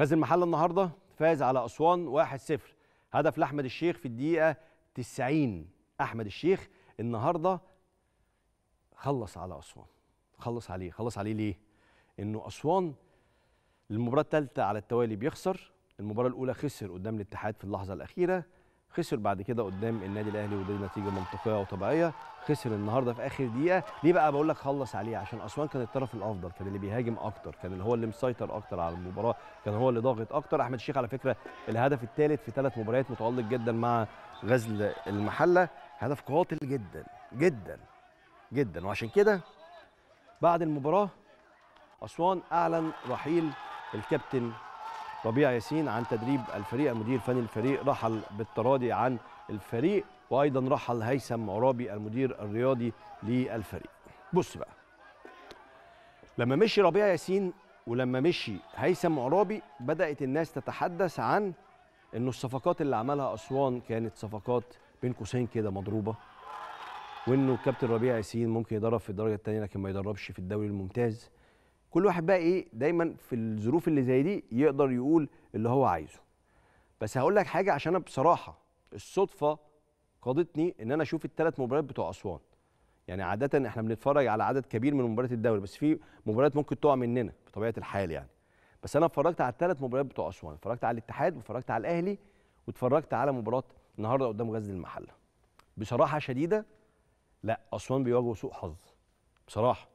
غزل المحله النهارده فاز على اسوان 1-0 هدف لاحمد الشيخ في الدقيقه 90 احمد الشيخ النهارده خلص على اسوان خلص عليه خلص عليه ليه انه اسوان المباراه الثالثه على التوالي بيخسر المباراه الاولى خسر قدام الاتحاد في اللحظه الاخيره خسر بعد كده قدام النادي الاهلي ودي نتيجه منطقيه وطبيعيه خسر النهارده في اخر دقيقه ليه بقى بقول لك خلص عليه عشان اسوان كان الطرف الافضل كان اللي بيهاجم اكتر كان اللي هو اللي مسيطر اكتر على المباراه كان هو اللي ضاغط اكتر احمد الشيخ على فكره الهدف الثالث في ثلاث مباريات متالق جدا مع غزل المحله هدف قاتل جدا جدا جدا وعشان كده بعد المباراه اسوان اعلن رحيل الكابتن ربيع ياسين عن تدريب الفريق المدير الفني للفريق رحل بالتراضي عن الفريق وايضا رحل هيثم عرابي المدير الرياضي للفريق بص بقى لما مشي ربيع ياسين ولما مشي هيثم عرابي بدات الناس تتحدث عن انه الصفقات اللي عملها اسوان كانت صفقات بين قوسين كده مضروبه وانه كابتن ربيع ياسين ممكن يدرب في الدرجه الثانيه لكن ما يدربش في الدوري الممتاز كل واحد بقى ايه دايما في الظروف اللي زي دي يقدر يقول اللي هو عايزه بس هقول لك حاجه عشان انا بصراحه الصدفه قادتني ان انا اشوف الثلاث مباريات بتوع اسوان يعني عاده احنا بنتفرج على عدد كبير من مباريات الدوري بس في مباريات ممكن تقع مننا بطبيعه الحال يعني بس انا اتفرجت على الثلاث مباريات بتوع اسوان اتفرجت على الاتحاد واتفرجت على الاهلي واتفرجت على مباراه النهارده قدام غزل المحله بصراحه شديده لا اسوان بيواجهوا سوء حظ بصراحه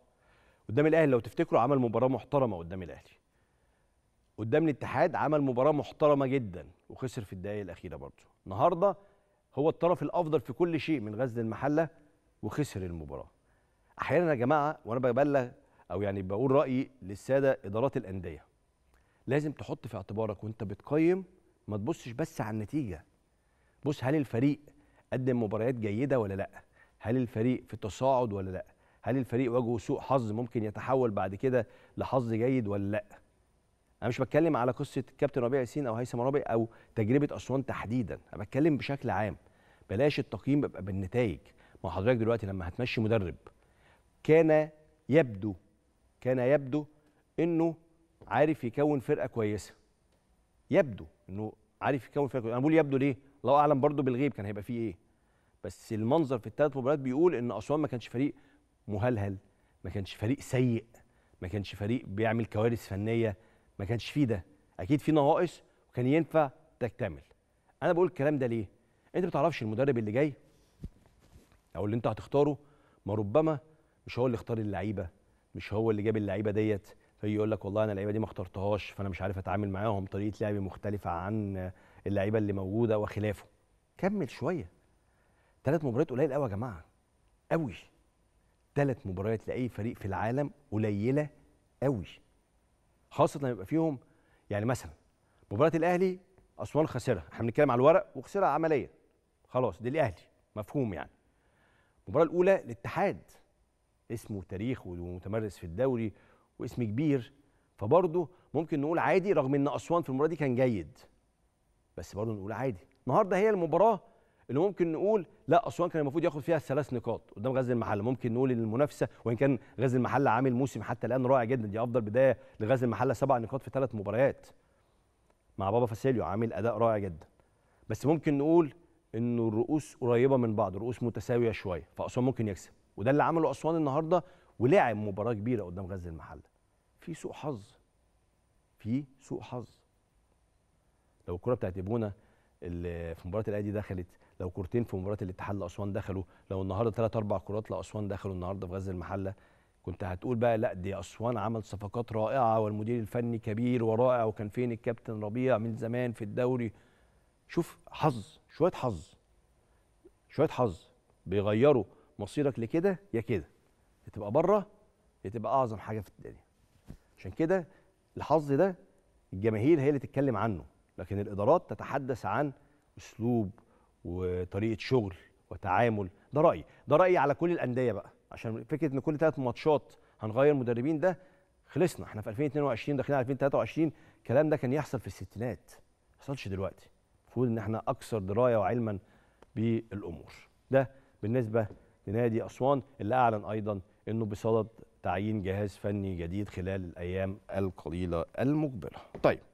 قدام الاهلي لو تفتكروا عمل مباراه محترمه قدام الاهلي قدام الاتحاد عمل مباراه محترمه جدا وخسر في الدقائق الاخيره برضه النهارده هو الطرف الافضل في كل شيء من غزل المحله وخسر المباراه احيانا يا جماعه وانا ببلغ او يعني بقول رايي للساده ادارات الانديه لازم تحط في اعتبارك وانت بتقيم ما تبصش بس على النتيجه بص هل الفريق قدم مباريات جيده ولا لا هل الفريق في تصاعد ولا لا هل الفريق واجهه سوء حظ ممكن يتحول بعد كده لحظ جيد ولا لا انا مش بتكلم على قصه كابتن ربيع ياسين او هيثم ربيع او تجربه اسوان تحديدا انا بتكلم بشكل عام بلاش التقييم بيبقى بالنتائج ما حضرتك دلوقتي لما هتمشي مدرب كان يبدو كان يبدو انه عارف يكون فرقه كويسه يبدو انه عارف يكون فرقه كويسة. انا بقول يبدو ليه الله اعلم برضه بالغيب كان هيبقى فيه ايه بس المنظر في الثلاث مباريات بيقول ان اسوان ما كانش فريق مهلهل ما كانش فريق سيء ما كانش فريق بيعمل كوارث فنيه ما كانش فيه ده اكيد في نواقص وكان ينفع تكتمل انا بقول الكلام ده ليه انت ما تعرفش المدرب اللي جاي او اللي انت هتختاره ما ربما مش هو اللي اختار اللعيبه مش هو اللي جاب اللعيبه ديت فيقول يقول لك والله انا اللعيبه دي ما اخترتهاش فانا مش عارف اتعامل معاهم طريقه لعبي مختلفه عن اللعيبه اللي موجوده وخلافه كمل شويه ثلاث مباريات قليل قوي يا جماعه قوي ثلاث مباريات لاي فريق في العالم قليله قوي خاصه لما يبقى فيهم يعني مثلا مباراه الاهلي اسوان خسرها احنا بنتكلم على الورق وخسرها عمليا خلاص دي الاهلي مفهوم يعني المباراه الاولى الاتحاد اسمه تاريخ ومتمرس في الدوري واسم كبير فبرضه ممكن نقول عادي رغم ان اسوان في المباراه دي كان جيد بس برضه نقول عادي النهارده هي المباراه اللي ممكن نقول لا اسوان كان المفروض ياخد فيها الثلاث نقاط قدام غزل المحله ممكن نقول ان المنافسه وان كان غزل المحله عامل موسم حتى الان رائع جدا دي افضل بدايه لغزل المحله سبع نقاط في ثلاث مباريات مع بابا فاسيليو عامل اداء رائع جدا بس ممكن نقول انه الرؤوس قريبه من بعض رؤوس متساويه شويه فاسوان ممكن يكسب وده اللي عمله اسوان النهارده ولعب مباراه كبيره قدام غزل المحله في سوء حظ في سوء حظ لو الكره بتاعت ابونا اللي في مباراه الاهلي دخلت لو كورتين في مباراه الاتحاد لاسوان دخلوا لو النهارده ثلاث اربع كرات لاسوان دخلوا النهارده في غزل المحله كنت هتقول بقى لا دي اسوان عمل صفقات رائعه والمدير الفني كبير ورائع وكان فين الكابتن ربيع من زمان في الدوري شوف حظ شويه حظ شويه حظ بيغيروا مصيرك لكده يا كده يا تبقى بره يا تبقى اعظم حاجه في الدنيا عشان كده الحظ ده الجماهير هي اللي تتكلم عنه لكن الادارات تتحدث عن اسلوب وطريقه شغل وتعامل ده رايي ده رايي على كل الانديه بقى عشان فكره ان كل ثلاث ماتشات هنغير مدربين ده خلصنا احنا في 2022 داخلين على 2023 الكلام ده كان يحصل في الستينات ما حصلش دلوقتي المفروض ان احنا اكثر درايه وعلما بالامور ده بالنسبه لنادي اسوان اللي اعلن ايضا انه بصدد تعيين جهاز فني جديد خلال الايام القليله المقبله طيب